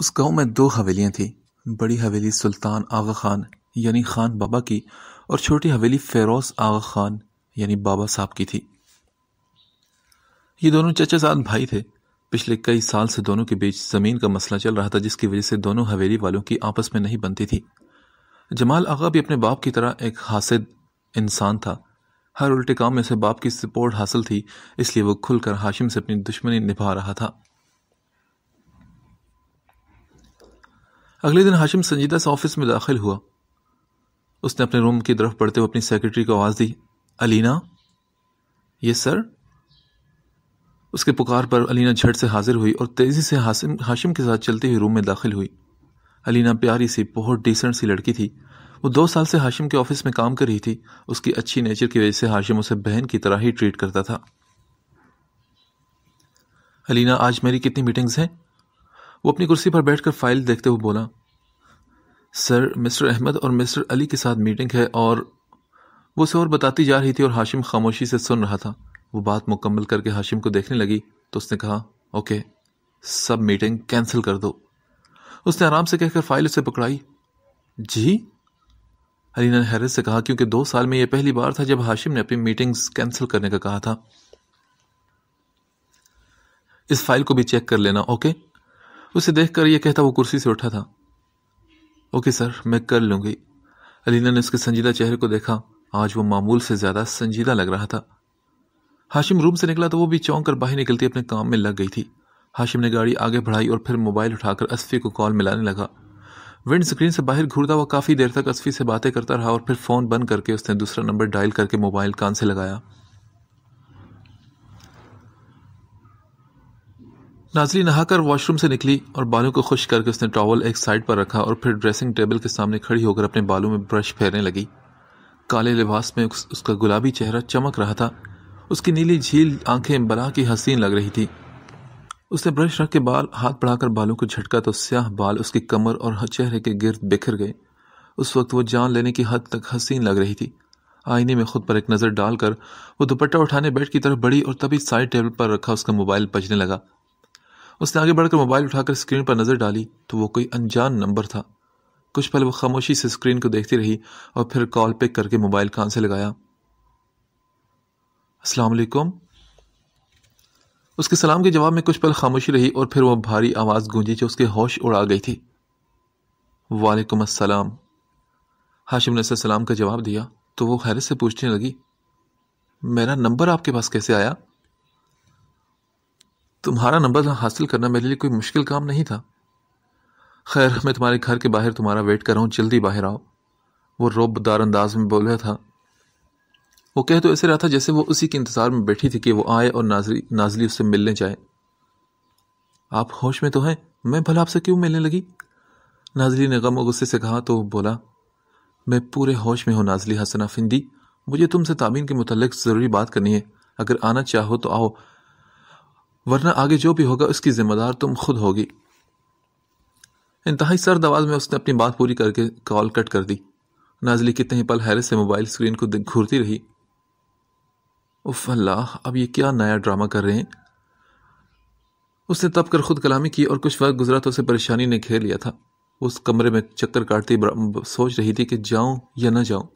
उस गांव में दो हवेलियाँ थीं बड़ी हवेली सुल्तान आगा खान यानी खान बाबा की और छोटी हवेली फ़ेरोज़ आगा खान यानी बाबा साहब की थी ये दोनों चचा साथ भाई थे पिछले कई साल से दोनों के बीच ज़मीन का मसला चल रहा था जिसकी वजह से दोनों हवेली वालों की आपस में नहीं बनती थी जमाल आगा भी अपने बाप की तरह एक हासिद इंसान था हर उल्टे काम में उसे बाप की सपोर्ट हासिल थी इसलिए वो खुलकर हाशिम से अपनी दुश्मनी निभा रहा था अगले दिन हाशिम संजीदा से ऑफिस में दाखिल हुआ उसने अपने रूम की तरफ पढ़ते हुए अपनी सेक्रेटरी को आवाज़ दी अलीना ये सर उसके पुकार पर अलीना झट से हाजिर हुई और तेज़ी से हाशिम हाशिम के साथ चलते हुए रूम में दाखिल हुई अलीना प्यारी सी बहुत डिसेंट सी लड़की थी वो दो साल से हाशिम के ऑफिस में काम कर रही थी उसकी अच्छी नेचर की वजह से हाशिम उसे बहन की तरह ही ट्रीट करता था अलीना आज मेरी कितनी मीटिंग्स हैं वो अपनी कुर्सी पर बैठकर फाइल देखते हुए बोला सर मिस्टर अहमद और मिस्टर अली के साथ मीटिंग है और वो उसे और बताती जा रही थी और हाशिम खामोशी से सुन रहा था वो बात मुकम्मल करके हाशिम को देखने लगी तो उसने कहा ओके सब मीटिंग कैंसिल कर दो उसने आराम से कहकर फाइल उसे पकड़ाई जी अलीना ने हैरत से कहा क्योंकि दो साल में यह पहली बार था जब हाशिम ने अपनी मीटिंग्स कैंसिल करने का कहा था इस फाइल को भी चेक कर लेना ओके उसे देखकर यह कहता वो कुर्सी से उठा था ओके सर मैं कर लूँगी अलीना ने उसके संजीदा चेहरे को देखा आज वो मामूल से ज़्यादा संजीदा लग रहा था हाशिम रूम से निकला तो वो भी चौंक कर बाहर निकलती अपने काम में लग गई थी हाशिम ने गाड़ी आगे बढ़ाई और फिर मोबाइल उठाकर असफी को कॉल मिलाने लगा विंड स्क्रीन से बाहर घूरता हुआ काफ़ी देर तक असफी से बातें करता रहा और फिर फ़ोन बंद करके उसने दूसरा नंबर डायल करके मोबाइल कान से लगाया नाजरी नहाकर वॉशरूम से निकली और बालों को खुश करके उसने टॉवल एक साइड पर रखा और फिर ड्रेसिंग टेबल के सामने खड़ी होकर अपने बालों में ब्रश फेरने लगी काले लिबास में उस, उसका गुलाबी चेहरा चमक रहा था उसकी नीली झील आंखें बला की हसीन लग रही थी उसने ब्रश रख के बाल हाथ बढ़ाकर बालों को झटका तो स्याह बाल उसकी कमर और चेहरे के गिर्द बिखर गए उस वक्त वो जान लेने की हद तक हसीन लग रही थी आईने में खुद पर एक नज़र डालकर वो दुपट्टा उठाने बेड की तरफ बढ़ी और तभी साइड टेबल पर रखा उसका मोबाइल बजने लगा उसने आगे बढ़कर मोबाइल उठाकर स्क्रीन पर नज़र डाली तो वो कोई अनजान नंबर था कुछ पल वो खामोशी से स्क्रीन को देखती रही और फिर कॉल पिक करके मोबाइल कान से लगाया असलकुम उसके सलाम के जवाब में कुछ पल खामोशी रही और फिर वह भारी आवाज़ गूंजी जो उसके होश उड़ा गई थी वालेकुम अस्सलाम हाशिम ने सलाम का जवाब दिया तो वो खैरत से पूछने लगी मेरा नंबर आपके पास कैसे आया तुम्हारा नंबर हासिल करना मेरे लिए कोई मुश्किल काम नहीं था खैर मैं तुम्हारे घर के बाहर तुम्हारा वेट कर रहा हूँ जल्दी बाहर आओ वो रोबदार अंदाज में बोल रहा था वो कह तो ऐसे रहा था जैसे वो उसी के इंतज़ार में बैठी थी कि वो आए और नाजरी नाजली उससे मिलने जाए आप होश में तो हैं मैं भला आपसे क्यों मिलने लगी नाजली ने गम और गुस्से से कहा तो बोला मैं पूरे होश में हूँ नाजली हसना फिंदी मुझे तुमसे तामीन के मुतल ज़रूरी बात करनी है अगर आना चाहो तो आओ वरना आगे जो भी होगा उसकी जिम्मेदार तुम खुद होगी इंतहाई सर्द आवाज़ में उसने अपनी बात पूरी करके कॉल कट कर दी नाजली कितने ही पल हैरत से मोबाइल स्क्रीन को घूरती रही उफ अल्लाह अब ये क्या नया ड्रामा कर रहे हैं उसने तब कर खुद कलामी की और कुछ वक्त गुजरा तो उसे परेशानी ने घेर लिया था उस कमरे में चक्कर काटती सोच रही थी कि जाऊं या ना जाऊं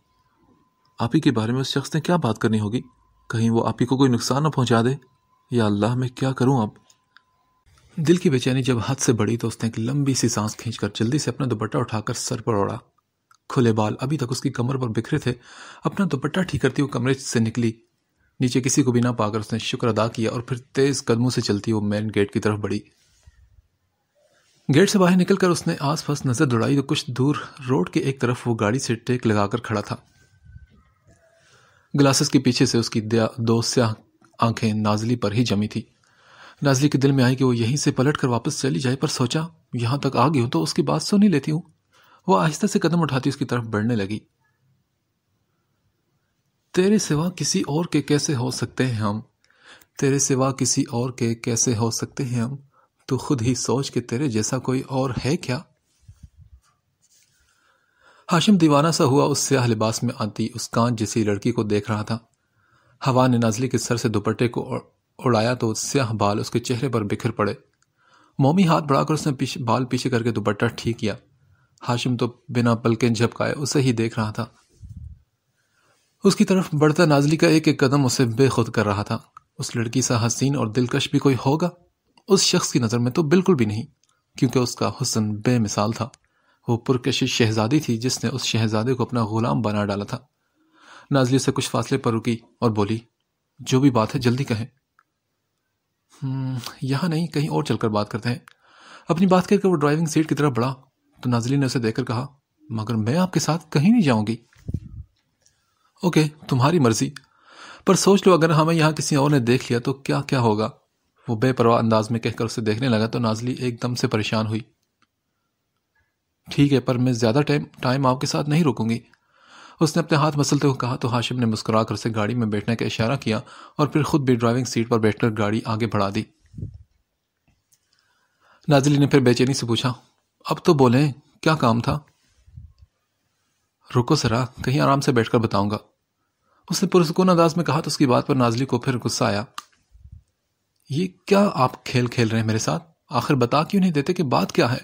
आप ही के बारे में उस शख्स ने क्या बात करनी होगी कहीं वो आप ही को कोई नुकसान ना पहुंचा दे या अल्लाह मैं क्या करूं अब दिल की बेचैनी जब हाथ से बढ़ी तो उसने एक लंबी सी सांस खींचकर जल्दी से अपना दुपट्टा उठाकर सर पर ओढ़ा खुले बाल अभी तक उसकी कमर पर बिखरे थे अपना दुपट्टा ठीक करती हुई कमरे से निकली नीचे किसी को भी ना पाकर उसने शुक्र अदा किया और फिर तेज कदमों से चलती वो मेन गेट की तरफ बढ़ी गेट से बाहर निकलकर उसने आसपास नज़र दौड़ाई तो कुछ दूर रोड के एक तरफ वो गाड़ी से टेक लगाकर खड़ा था ग्लासेस के पीछे से उसकी दो स्याह आंखें नाजली पर ही जमी थी नाजली के दिल में आई कि वो यहीं से पलट कर वापस चली जाए पर सोचा यहां तक आ गई हूं तो उसकी बात सुन ही लेती हूं वो आहिस्ता से कदम उठाती उसकी तरफ बढ़ने लगी तेरे सिवा किसी और के कैसे हो सकते हैं हम तेरे सिवा किसी और के कैसे हो सकते हैं हम तो खुद ही सोच के तेरे जैसा कोई और है क्या हाशिम दीवाना सा हुआ उस स्याह लिबास में आती उस कांच जैसी लड़की को देख रहा था हवा ने नाजली के सर से दुपट्टे को उड़ाया तो स्याह बाल उसके चेहरे पर बिखर पड़े मोमी हाथ बढ़ाकर उसने पीछ, बाल पीछे करके दुपट्टा ठीक किया हाशिम तो बिना पलकें झपकाए उसे ही देख रहा था उसकी तरफ बढ़ता नाजली का एक एक कदम उसे बेखुद कर रहा था उस लड़की सा हसीन और दिलकश भी कोई होगा उस शख्स की नज़र में तो बिल्कुल भी नहीं क्योंकि उसका हुसन बेमिसाल था वो पुरकशी शहजादी थी जिसने उस शहजादे को अपना गुलाम बना डाला था नाजली से कुछ फासले पर रुकी और बोली जो भी बात है जल्दी कहें हम्म, यहाँ नहीं कहीं और चलकर बात करते हैं अपनी बात करके वो ड्राइविंग सीट की तरफ बढ़ा तो नाजली ने उसे देखकर कहा मगर मैं आपके साथ कहीं नहीं जाऊंगी ओके तुम्हारी मर्जी पर सोच लो अगर हमें यहाँ किसी और ने देख लिया तो क्या क्या होगा वो बेपरवाह अंदाज में कहकर उसे देखने लगा तो नाजली एकदम से परेशान हुई ठीक है पर मैं ज़्यादा टाइम टाइम आपके साथ नहीं रुकूंगी उसने अपने हाथ मसलते हुए कहा तो हाशिम ने मुस्कुरा कर उसे गाड़ी में बैठने का इशारा किया और फिर खुद भी ड्राइविंग सीट पर बैठकर गाड़ी आगे बढ़ा दी नाजली ने फिर बेचैनी से पूछा अब तो बोले क्या काम था रुको सरा कहीं आराम से बैठकर बताऊंगा उसने पुरसकून अंदाज में कहा तो उसकी बात पर नाजली को फिर गुस्सा आया ये क्या आप खेल खेल रहे हैं मेरे साथ आखिर बता क्यों नहीं देते कि बात क्या है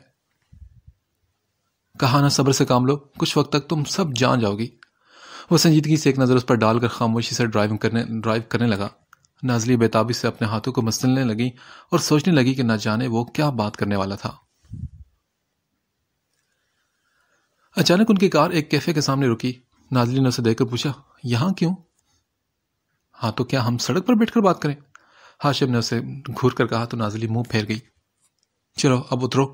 कहा ना सब्र से काम लो कुछ वक्त तक तुम सब जान जाओगी वो संजीदगी से एक नज़र उस पर डालकर खामोशी से ड्राइविंग करने ड्राइव करने लगा नाजली बेताबी से अपने हाथों को मसलने लगी और सोचने लगी कि ना जाने वो क्या बात करने वाला था अचानक उनकी कार एक कैफे के सामने रुकी नाजली ने उसे देखकर पूछा यहां क्यों हाँ तो क्या हम सड़क पर बैठकर बात करें हाशिम ने उसे घूर कर कहा तो नाजली मुंह फेर गई चलो अब उतरो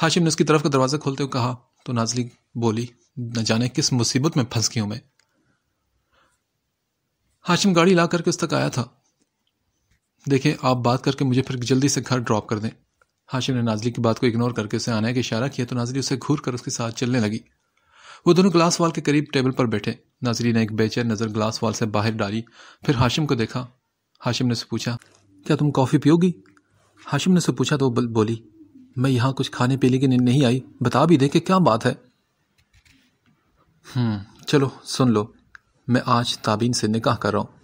हाशिम ने उसकी तरफ का दरवाज़ा खोलते हुए कहा तो नाजली बोली न जाने किस मुसीबत में फंस गई हूं मैं हाशिम गाड़ी ला करके उस तक आया था देखें आप बात करके मुझे फिर जल्दी से घर ड्रॉप कर दें हाशिम ने नाजली की बात को इग्नोर करके उसे आने का इशारा किया तो नाजली उसे घूर कर उसके साथ चलने लगी वो दोनों ग्लास वाल के करीब टेबल पर बैठे नाजरी ने एक बेचैन नज़र ग्लास वाल से बाहर डाली फिर हाशिम को देखा हाशिम ने उसे पूछा क्या तुम कॉफ़ी पियोगी हाशिम ने उसे पूछा तो बोली मैं यहाँ कुछ खाने पीने के लिए नहीं आई बता भी दे कि क्या बात है हम्म, चलो सुन लो मैं आज ताबीन से निकाह कर रहा हूँ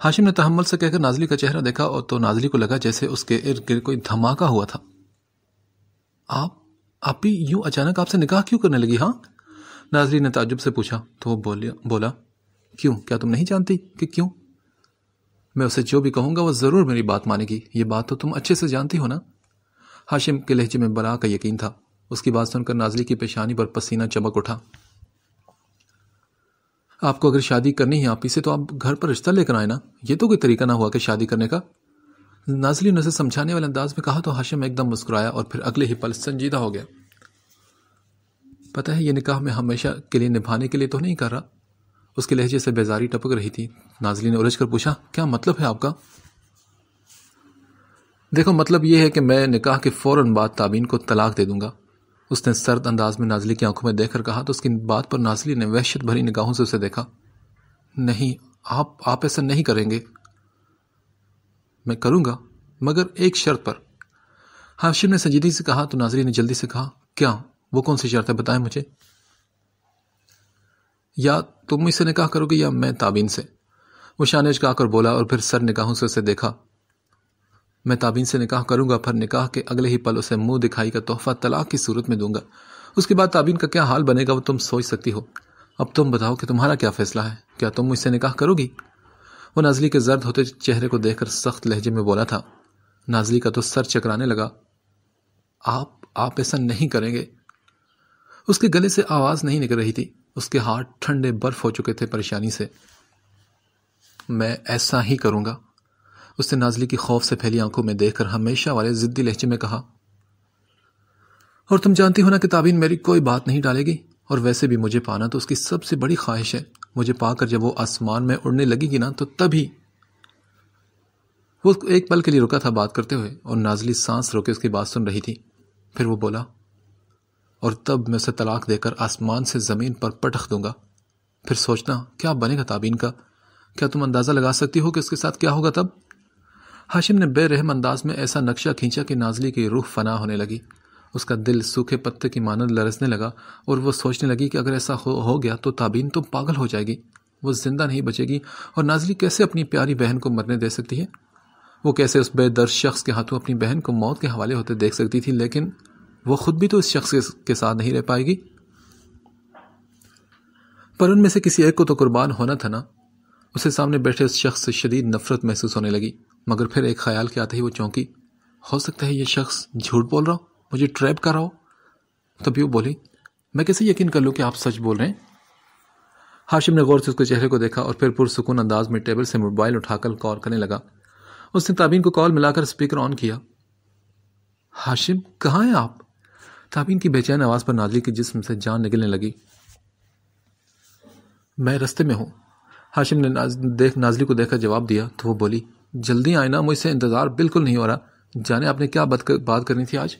हाशिम ने तहमल से कहकर नाजली का चेहरा देखा और तो नाजली को लगा जैसे उसके इर्द गिर्द कोई धमाका हुआ था आप आप भी यूं अचानक आपसे निकाह क्यों करने लगी हाँ नाजली ने ताजुब से पूछा तो वो बोलिया बोला क्यों क्या तुम नहीं जानती कि क्यों मैं उसे जो भी कहूँगा वह ज़रूर मेरी बात मानेगी ये बात तो तुम अच्छे से जानती हो ना हाशिम के लहजे में बला का यकीन था उसकी बात सुनकर नाजली की पेशानी पर पसीना चमक उठा आपको अगर शादी करनी है आप ही से तो आप घर पर रिश्ता लेकर आए ना ये तो कोई तरीका ना हुआ कि शादी करने का नाजली ने उसे समझाने वाले अंदाज में कहा तो हाशिम एकदम मुस्कुराया और फिर अगले ही पल संजीदा हो गया पता है ये निकाह मैं हमेशा के लिए निभाने के लिए तो नहीं कर रहा उसके लहजे से बेजारी टपक रही थी नाजली ने उलझ कर पूछा क्या मतलब है आपका देखो मतलब यह है कि मैं निकाह के फ़ौर बाद ताबीन को तलाक दे दूंगा उसने सर्द अंदाज में नाजली की आंखों में देखकर कहा तो उसकी बात पर नाजली ने वहशत भरी निगाहों से उसे देखा नहीं आप आप ऐसा नहीं करेंगे मैं करूँगा मगर एक शर्त पर हाशिम ने संजीदगी से कहा तो नाजरी ने जल्दी से कहा क्या वो कौन सी शर्त है बताएं मुझे या तुम इसे निकाह करोगे या मैं ताबीन से वो शानेज का बोला और फिर सर निगाहों से उसे देखा मैं ताबीन से निकाह करूंगा फिर निकाह के अगले ही पल उसे मुंह दिखाई का तोहफा तलाक की सूरत में दूंगा उसके बाद ताबीन का क्या हाल बनेगा वो तुम सोच सकती हो अब तुम बताओ कि तुम्हारा क्या फैसला है क्या तुम मुझसे निकाह करोगी वो नाजली के जर्द होते चेहरे को देखकर सख्त लहजे में बोला था नाजली का तो सर चकराने लगा आप आप ऐसा नहीं करेंगे उसके गले से आवाज़ नहीं निकल रही थी उसके हाथ ठंडे बर्फ हो चुके थे परेशानी से मैं ऐसा ही करूँगा उसने नाजली की खौफ से फैली आंखों में देखकर हमेशा वाले जिद्दी लहजे में कहा और तुम जानती हो ना कि ताबीन मेरी कोई बात नहीं डालेगी और वैसे भी मुझे पाना तो उसकी सबसे बड़ी ख्वाहिश है मुझे पाकर जब वो आसमान में उड़ने लगेगी ना तो तभी वो एक पल के लिए रुका था बात करते हुए और नाजली सांस रोके उसकी बात सुन रही थी फिर वो बोला और तब मैं उसे तलाक देकर आसमान से ज़मीन पर पटख दूंगा फिर सोचना क्या बनेगा ताबीन का क्या तुम अंदाज़ा लगा सकती हो कि उसके साथ क्या होगा तब हाशिम ने बेरहम अंदाज में ऐसा नक्शा खींचा कि नाजली की रूह फना होने लगी उसका दिल सूखे पत्ते की मानद लरसने लगा और वह सोचने लगी कि अगर ऐसा हो, हो गया तो ताबीन तो पागल हो जाएगी वो जिंदा नहीं बचेगी और नाजली कैसे अपनी प्यारी बहन को मरने दे सकती है वो कैसे उस बेदर्द शख्स के हाथों अपनी बहन को मौत के हवाले होते देख सकती थी लेकिन वो खुद भी तो इस शख्स के साथ नहीं रह पाएगी पर उनमें से किसी एक को तो कुर्बान होना था ना उसे सामने बैठे उस शख्स से शदीद नफरत महसूस होने लगी मगर फिर एक ख्याल के आते ही वो चौंकी हो सकता है ये शख्स झूठ बोल रहा हो मुझे ट्रैप कर रहा हो तभी वो बोली मैं कैसे यकीन कर लूँ कि आप सच बोल रहे हैं हाशिम ने गौर से उसके चेहरे को देखा और फिर पुरसकून अंदाज में टेबल से मोबाइल उठाकर कॉल करने लगा उसने ताबीन को कॉल मिलाकर स्पीकर ऑन किया हाशिम कहाँ हैं आप ताबीन की बेचैन आवाज़ पर नाजरी के जिसम से जान निकलने लगी मैं रस्ते में हूँ हाशिम ने नाज, देख नाजरी को देखकर जवाब दिया तो वो बोली जल्दी ना मुझसे इंतज़ार बिल्कुल नहीं हो रहा जाने आपने क्या बात कर, बात करनी थी आज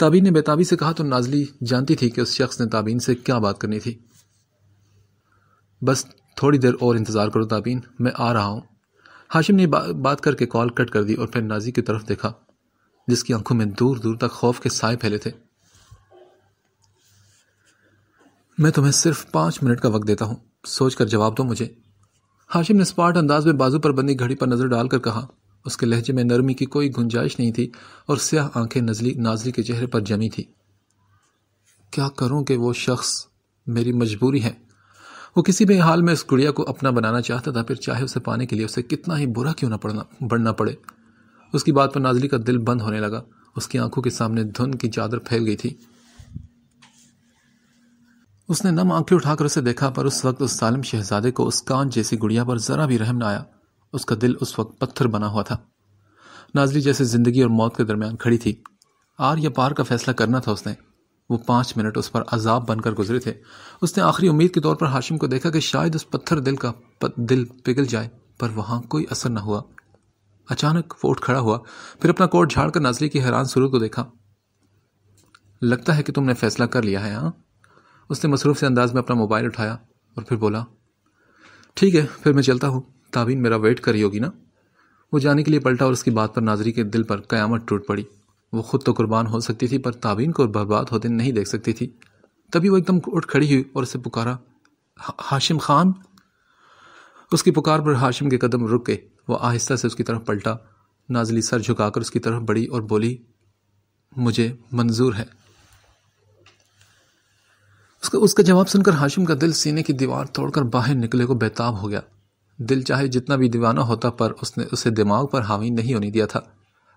ताबीन ने बेताबी से कहा तो नाजली जानती थी कि उस शख्स ने ताबीन से क्या बात करनी थी बस थोड़ी देर और इंतज़ार करो ताबीन मैं आ रहा हूँ हाशिम ने बा, बात करके कॉल कट कर दी और फिर नाजी की तरफ देखा जिसकी आंखों में दूर दूर तक खौफ के साय फैले थे मैं तुम्हें सिर्फ पाँच मिनट का वक्त देता हूँ सोचकर जवाब दो मुझे हाशिम ने स्पार्ट अंदाज में बाजू पर बंदी घड़ी पर नजर डालकर कहा उसके लहजे में नरमी की कोई गुंजाइश नहीं थी और स्याह आंखें नजली नाजली के चेहरे पर जमी थी क्या करूं कि वो शख्स मेरी मजबूरी है वो किसी भी हाल में इस गुड़िया को अपना बनाना चाहता था फिर चाहे उसे पाने के लिए उसे कितना ही बुरा क्यों ना पड़ना बढ़ना पड़े उसकी बात पर नाजली का दिल बंद होने लगा उसकी आंखों के सामने धुन की चादर फैल गई थी उसने नम आंखें उठाकर उसे देखा पर उस वक्त उस सालिम शहजादे को उस कान जैसी गुड़िया पर ज़रा भी रहम न आया उसका दिल उस वक्त पत्थर बना हुआ था नाजरी जैसे ज़िंदगी और मौत के दरमियान खड़ी थी आर या पार का फैसला करना था उसने वो पाँच मिनट उस पर अजाब बनकर गुजरे थे उसने आखिरी उम्मीद के तौर पर हाशिम को देखा कि शायद उस पत्थर दिल का दिल पिघल जाए पर वहाँ कोई असर न हुआ अचानक वो उठ खड़ा हुआ फिर अपना कोट झाड़कर नाजरी की हैरान सुरू को देखा लगता है कि तुमने फैसला कर लिया है हाँ उसने मसरूफ़ से अंदाज में अपना मोबाइल उठाया और फिर बोला ठीक है फिर मैं चलता हूँ ताबीन मेरा वेट करी होगी ना वो जाने के लिए पलटा और उसकी बात पर नाजरी के दिल पर कयामत टूट पड़ी वो खुद तो कुर्बान हो सकती थी पर ताबीन को बर्बाद होते नहीं देख सकती थी तभी वो एकदम उठ खड़ी हुई और उसे पुकारा हाशिम खान उसकी पुकार पर हाशिम के कदम रुक गए वह आहिस्ता से उसकी तरफ पलटा नाजली सर झुकाकर उसकी तरफ बढ़ी और बोली मुझे मंजूर है उसका उसका जवाब सुनकर हाशिम का दिल सीने की दीवार तोड़कर बाहर निकले को बेताब हो गया दिल चाहे जितना भी दीवाना होता पर उसने उसे दिमाग पर हावी नहीं होने दिया था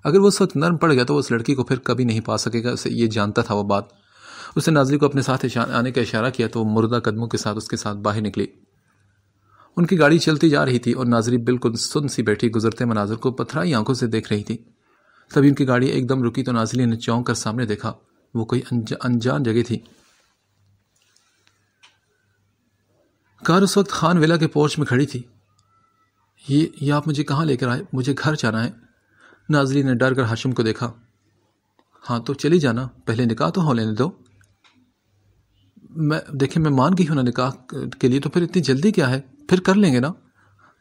अगर वो उस वक्त नर्म पड़ गया तो उस लड़की को फिर कभी नहीं पा सकेगा उसे ये जानता था वो बात उसने नाजरी को अपने साथ आने का इशारा किया तो वो मुर्दा कदमों के साथ उसके साथ बाहर निकली उनकी गाड़ी चलती जा रही थी और नाजरी बिल्कुल सुन सी बैठी गुजरते मनाजर को पथराई आंखों से देख रही थी तभी उनकी गाड़ी एकदम रुकी तो नाजरी ने चौंक कर सामने देखा वो कोई अनजान जगह थी कार उस वक्त खान वेला के पोर्च में खड़ी थी ये ये आप मुझे कहाँ लेकर आए मुझे घर जाना है नाजरी ने डर कर हाशिम को देखा हाँ तो चली जाना पहले निकाह तो हो लेने दो मैं देखिए मैं मान गई हूँ ना निकाह के लिए तो फिर इतनी जल्दी क्या है फिर कर लेंगे ना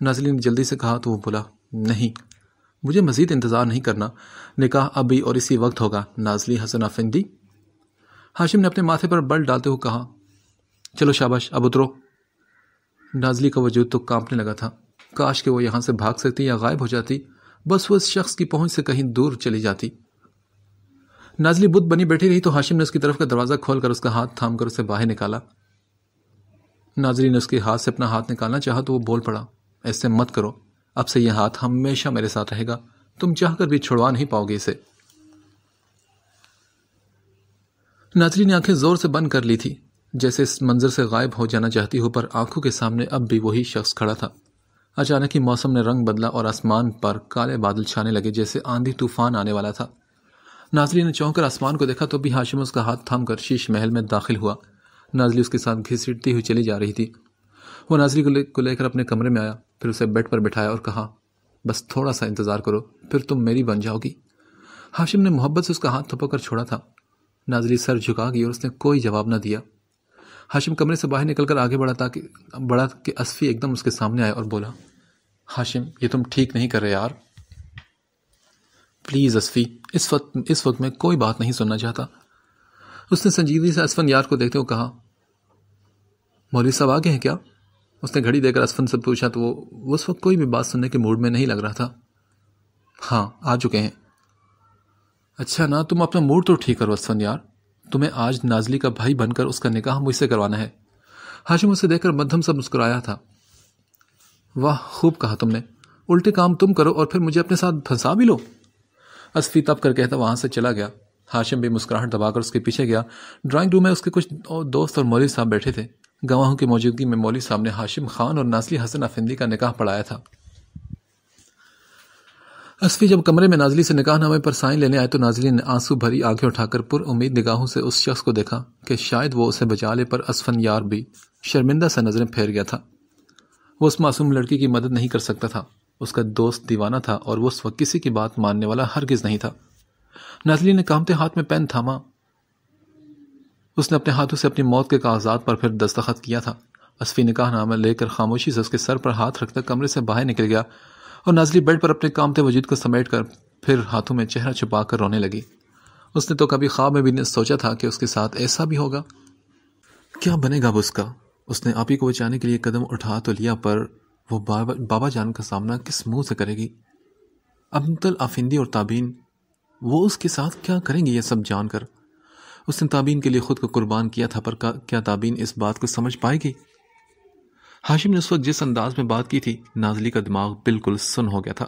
नाजरी ने जल्दी से कहा तो वो बोला नहीं मुझे मज़ीद इंतज़ार नहीं करना निकाह अभी और इसी वक्त होगा नाजली हसन अफिंदी हाशिम ने अपने माथे पर बल डालते हुए कहा चलो शाबाश अब उतरो नाजली का वजूद तो कांपने लगा था काश के वो यहाँ से भाग सकती या गायब हो जाती बस वो इस शख्स की पहुंच से कहीं दूर चली जाती नाजली बुद्ध बनी बैठी रही तो हाशिम ने उसकी तरफ का दरवाज़ा खोलकर उसका हाथ थाम कर उसे बाहर निकाला नाजली ने उसके हाथ से अपना हाथ निकालना चाहा तो वो बोल पड़ा ऐसे मत करो अब से यह हाथ हमेशा मेरे साथ रहेगा तुम चाहकर भी छुड़वा नहीं पाओगे इसे नाजरी ने आंखें जोर से बंद कर ली थी जैसे इस मंजर से गायब हो जाना चाहती हो पर आंखों के सामने अब भी वही शख्स खड़ा था अचानक ही मौसम ने रंग बदला और आसमान पर काले बादल छाने लगे जैसे आंधी तूफान आने वाला था नाजरी ने चौंककर आसमान को देखा तो भी हाशिम उसका हाथ थाम कर शीश महल में दाखिल हुआ नाजरी उसके साथ घिसटती हुई चली जा रही थी वो नाजरी को लेकर ले अपने कमरे में आया फिर उसे बेड पर बिठाया और कहा बस थोड़ा सा इंतज़ार करो फिर तुम मेरी बन जाओगी हाशिम ने मोहब्बत से उसका हाथ थपक कर छोड़ा था नाजरी सर झुका गई और उसने कोई जवाब न दिया हाशिम कमरे से बाहर निकलकर आगे बढ़ा ताकि बढ़ा कि असफ़ी एकदम उसके सामने आया और बोला हाशिम ये तुम ठीक नहीं कर रहे यार प्लीज़ असफ़ी इस वक्त इस वक्त में कोई बात नहीं सुनना चाहता उसने संजीदगी से असफन यार को देखते हुए कहा मौलवी साहब आ गए हैं क्या उसने घड़ी देकर असफन से पूछा तो वो उस वक्त कोई भी बात सुनने के मूड में नहीं लग रहा था हाँ आ चुके हैं अच्छा ना तुम अपना मूड तो ठीक करो असफन यार तुम्हें आज नाजली का भाई बनकर उसका निकाह हाँ मुझसे करवाना है हाशिम उसे देखकर मध्यम सा मुस्कुराया था वाह खूब कहा तुमने उल्टे काम तुम करो और फिर मुझे अपने साथ फंसा भी लो असफी तब कर कहता वहां से चला गया हाशिम भी मुस्कुराहट दबाकर उसके पीछे गया ड्राइंग रूम में उसके कुछ दोस्त और मौलवी साहब बैठे थे गवाहों की मौजूदगी में मौलवी साहब ने हाशिम खान और नासली हसन अफिंदी का निकाह पढ़ाया था असफी जब कमरे में नाजली से निकाह नामे पर साइन लेने आए तो नाजली ने आंसू भरी आंखें उठाकर पुर उम्मीद निगाहों से उस शख्स को देखा कि शायद वो उसे बचा ले पर असफन यार भी शर्मिंदा सा नजरें फेर गया था वो उस मासूम लड़की की मदद नहीं कर सकता था उसका दोस्त दीवाना था और वो उस वक्त किसी की बात मानने वाला हरगिज नहीं था नाजली ने कामते हाथ में पेन थामा उसने अपने हाथों से अपनी मौत के कागजात पर फिर दस्तखत किया था असफी निकाह नामा लेकर खामोशी से उसके सर पर हाथ रखकर कमरे से बाहर निकल गया और नाजली बेड पर अपने थे वजूद को समेट कर फिर हाथों में चेहरा छुपा कर रोने लगी उसने तो कभी ख्वाब में भी नहीं सोचा था कि उसके साथ ऐसा भी होगा क्या बनेगा अब उसका उसने आप ही को बचाने के लिए कदम उठा तो लिया पर वो बाबा बाबा जान का सामना किस मुंह से करेगी अब्दुल आफिंदी और ताबीन वो उसके साथ क्या करेंगे ये सब जानकर उसने ताबीन के लिए खुद को कुर्बान किया था पर क्या ताबीन इस बात को समझ पाएगी हाशिम ने उस वक्त जिस अंदाज में बात की थी नाजली का दिमाग बिल्कुल सुन हो गया था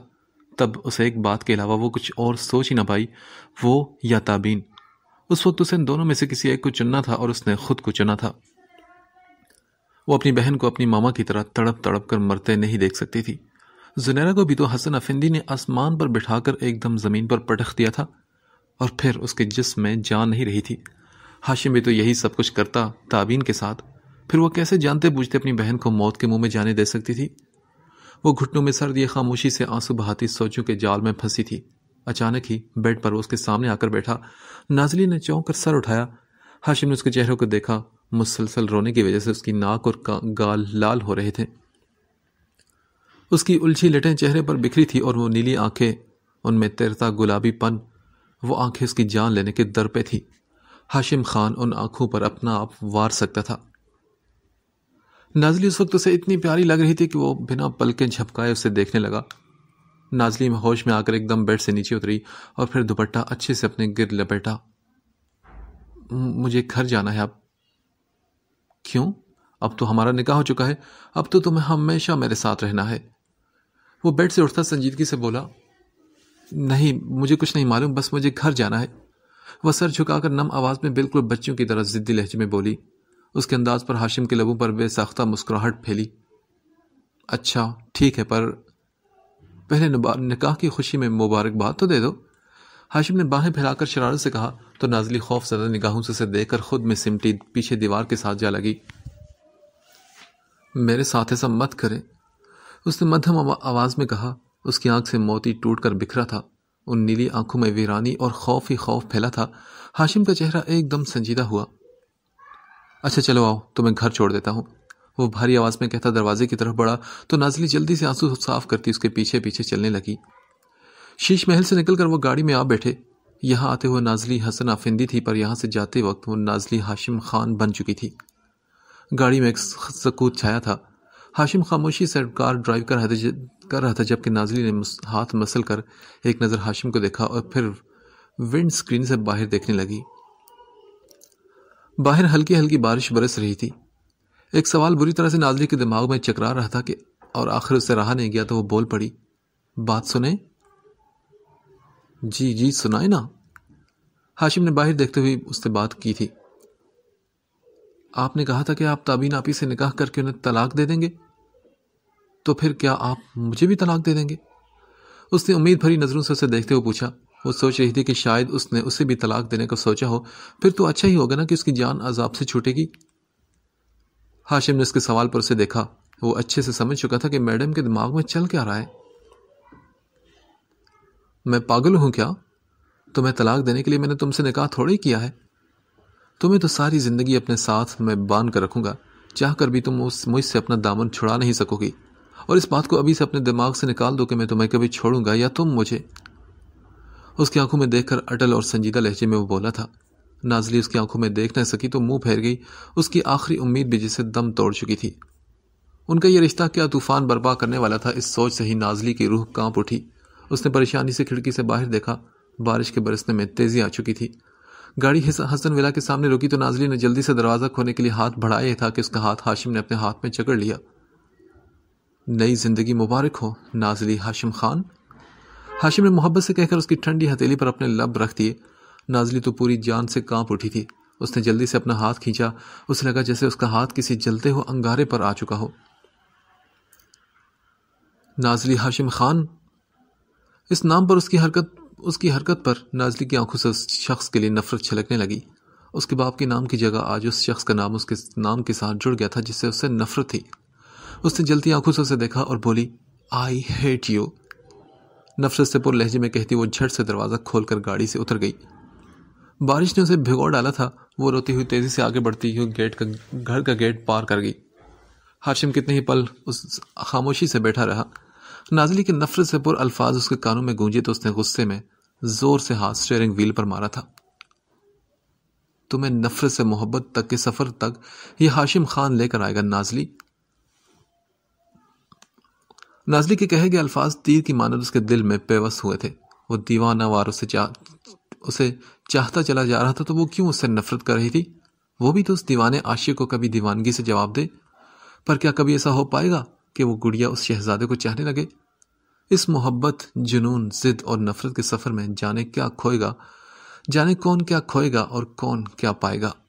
तब उसे एक बात के अलावा वो कुछ और सोच ही ना पाई वो या ताबीन उस वक्त उसे इन दोनों में से किसी एक को चुनना था और उसने खुद को चुना था वो अपनी बहन को अपनी मामा की तरह तड़प तड़प कर मरते नहीं देख सकती थी जुनेरा को भी तो हसन अफिंदी ने आसमान पर बिठाकर एकदम ज़मीन पर पटख दिया था और फिर उसके जिसम में जान नहीं रही थी हाशिम भी तो यही सब कुछ करता ताबीन के साथ फिर वह कैसे जानते बूझते अपनी बहन को मौत के मुंह में जाने दे सकती थी वो घुटनों में सर दिए खामोशी से आंसू बहाती सोचों के जाल में फंसी थी अचानक ही बेड पर उसके सामने आकर बैठा नाजली ने चौंक कर सर उठाया हाशिम ने उसके चेहरे को देखा मुसलसल रोने की वजह से उसकी नाक और गाल लाल हो रहे थे उसकी उलझी लटें चेहरे पर बिखरी थी और वो नीली आंखें उनमें तैरता गुलाबी पन वो आंखें उसकी जान लेने के दर पे थी हाशिम खान उन आंखों पर अपना आप वार सकता था नाजली उस वक्त उसे इतनी प्यारी लग रही थी कि वो बिना पल के झपकाए उसे देखने लगा नाजली होश में आकर एकदम बेड से नीचे उतरी और फिर दुपट्टा अच्छे से अपने गिर लपेटा मुझे घर जाना है अब क्यों अब तो हमारा निकाह हो चुका है अब तो तुम्हें हमेशा मेरे साथ रहना है वो बेड से उठता संजीदगी से बोला नहीं मुझे कुछ नहीं मालूम बस मुझे घर जाना है वह सर झुकाकर नम आवाज़ में बिल्कुल बच्चों की तरह ज़िद्दी लहजे में बोली उसके अंदाज पर हाशिम के लबों पर बेसाख्ता मुस्कुराहट फैली अच्छा ठीक है पर पहले निकाह की खुशी में मुबारकबाद तो दे दो हाशिम ने बाहें फैलाकर शरारत से कहा तो नाजली खौफ सदा निगाहों से उसे देखकर खुद में सिमटी पीछे दीवार के साथ जा लगी मेरे साथ ऐसा मत करें उसने मध्यम आवाज़ में कहा उसकी आंख से मोती टूट कर बिखरा था उन नीली आंखों में वीरानी और खौफ ही खौफ फैला था हाशिम का चेहरा एकदम संजीदा हुआ अच्छा चलो आओ तो मैं घर छोड़ देता हूँ वो भारी आवाज़ में कहता दरवाजे की तरफ बढ़ा तो नाजली जल्दी से आंसू साफ करती उसके पीछे पीछे चलने लगी शीश महल से निकलकर वो गाड़ी में आ बैठे यहाँ आते हुए नाजली हसन आफिंदी थी पर यहाँ से जाते वक्त वो नाजली हाशिम खान बन चुकी थी गाड़ी में एक सकूत छाया था हाशिम खामोशी से कार ड्राइव कर रहा था कर रहा था जबकि नाजली ने हाथ मसल कर एक नज़र हाशिम को देखा और फिर विंड स्क्रीन से बाहर देखने लगी बाहर हल्की हल्की बारिश बरस रही थी एक सवाल बुरी तरह से नाजरी के दिमाग में चकरा रहा था कि और आखिर उससे रहा नहीं गया तो वो बोल पड़ी बात सुने जी जी सुनाए ना हाशिम ने बाहर देखते हुए उससे बात की थी आपने कहा था कि आप ताबीन आपी से निकाह करके उन्हें तलाक दे देंगे तो फिर क्या आप मुझे भी तलाक दे देंगे उसने उम्मीद भरी नज़रों से उसे देखते हुए पूछा वो सोच रही थी कि शायद उसने उसे भी तलाक देने का सोचा हो फिर तो अच्छा ही होगा ना कि उसकी जान अजाब से छूटेगी हाशिम ने उसके सवाल पर उसे देखा वो अच्छे से समझ चुका था कि मैडम के दिमाग में चल क्या रहा है मैं पागल हूं क्या तुम्हें तलाक देने के लिए मैंने तुमसे निकाह थोड़ी किया है तुम्हें तो सारी ज़िंदगी अपने साथ में बांध कर रखूंगा चाह कर भी तुम उस मुझसे अपना दामन छुड़ा नहीं सकोगी और इस बात को अभी से अपने दिमाग से निकाल दो कि मैं तुम्हें कभी छोड़ूंगा या तुम मुझे उसकी आंखों में देखकर अटल और संजीदा लहजे में वो बोला था नाजली उसकी आंखों में देख ना सकी तो मुंह फेर गई उसकी आखिरी उम्मीद भी जिसे दम तोड़ चुकी थी उनका यह रिश्ता क्या तूफान बर्पा करने वाला था इस सोच से ही नाजली की रूह कांप उठी उसने परेशानी से खिड़की से बाहर देखा बारिश के बरसने में तेजी आ चुकी थी गाड़ी हसन विला के सामने रुकी तो नाजली ने जल्दी से दरवाज़ा खोने के लिए हाथ बढ़ाया था कि उसका हाथ हाशिम ने अपने हाथ में चकड़ लिया नई जिंदगी मुबारक हो नाजली हाशिम खान हाशिम ने मोहब्बत से कहकर उसकी ठंडी हथेली पर अपने लब रख दिए नाजली तो पूरी जान से कांप उठी थी उसने जल्दी से अपना हाथ खींचा उसे लगा जैसे उसका हाथ किसी जलते हुए अंगारे पर आ चुका हो नाजली हाशिम खान इस नाम पर उसकी हरकत उसकी हरकत पर नाजली की आंखों से उस शख्स के लिए नफरत छलकने लगी उसके बाप के नाम की जगह आज उस शख्स का नाम उसके नाम के साथ जुड़ गया था जिससे उससे नफरत थी उसने जलती आंखों से उसे देखा और बोली आई हेट यू नफरत से पुर लहजे में कहती वो झट से दरवाज़ा खोलकर गाड़ी से उतर गई बारिश ने उसे भिगो डाला था वो रोती हुई तेज़ी से आगे बढ़ती हुई गेट का घर का गेट पार कर गई हाशिम कितने ही पल उस खामोशी से बैठा रहा नाजली के नफरत से पुर अल्फाज उसके कानों में गूंजे तो उसने गुस्से में ज़ोर से हाथ स्टेयरिंग व्हील पर मारा था तुम्हें नफरत से मोहब्बत तक के सफ़र तक यह हाशिम खान लेकर आएगा नाजली नाजली के कहे गए अल्फाज तीर की मानद उसके दिल में पेवस हुए थे वो दीवाना वार उसे चाह उसे चाहता चला जा रहा था तो वो क्यों उससे नफरत कर रही थी वो भी तो उस दीवाने आशिक को कभी दीवानगी से जवाब दे पर क्या कभी ऐसा हो पाएगा कि वो गुड़िया उस शहजादे को चाहने लगे इस मोहब्बत जुनून जिद और नफरत के सफ़र में जाने क्या खोएगा जाने कौन क्या खोएगा और कौन क्या पाएगा